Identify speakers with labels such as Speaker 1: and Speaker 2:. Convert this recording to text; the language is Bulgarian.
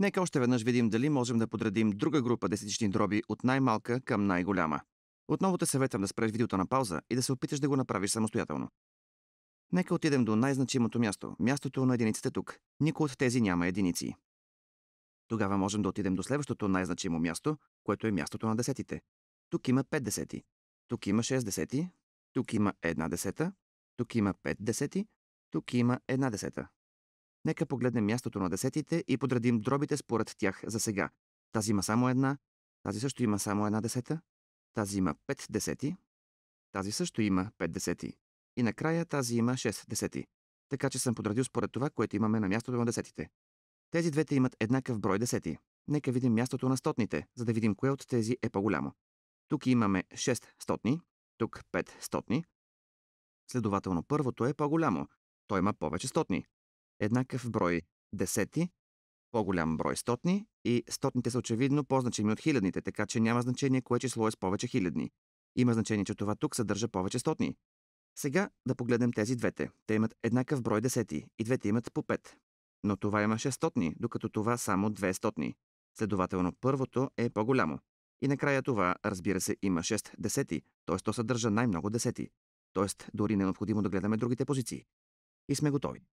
Speaker 1: Нека още веднъж видим дали можем да подредим друга група десетични дроби от най-малка към най-голяма. Отново те съветвам да спреш видеото на пауза и да се опиташ да го направиш самостоятелно. Нека отидем до най-значимото място, мястото на единиците тук. Никой от тези няма единици. Тогава можем да отидем до следващото най-значимо място, което е мястото на десетите. Тук има 5 десети. Тук има 6 десети. Тук има една десета. Тук има 5 десети. Тук има една десета. Нека погледнем мястото на десетите и подредим дробите според тях за сега. Тази има само една, тази също има само една десета, тази има 5 десети, тази също има 5 десети и накрая тази има 6 десети. Така че съм подредил според това, което имаме на мястото на десетите. Тези двете имат еднакъв брой десети. Нека видим мястото на стотните, за да видим кое от тези е по-голямо. Тук имаме 6 стотни, тук 5 стотни. Следователно първото е по-голямо. Той има повече стотни еднакъв брой десети, по-голям брой стотни и стотните са очевидно по-значими от хилядните, така че няма значение кое число е с повече хилядни. Има значение, че това тук съдържа повече стотни. Сега да погледнем тези двете. Те имат еднакъв брой десети и двете имат по 5. Но това има шестотни, докато това само две стотни. Следователно, първото е по-голямо. И накрая това, разбира се, има 6 десети, т.е. то съдържа най-много десети. Т.е. дори не е необходимо да гледаме другите позиции. И сме готови.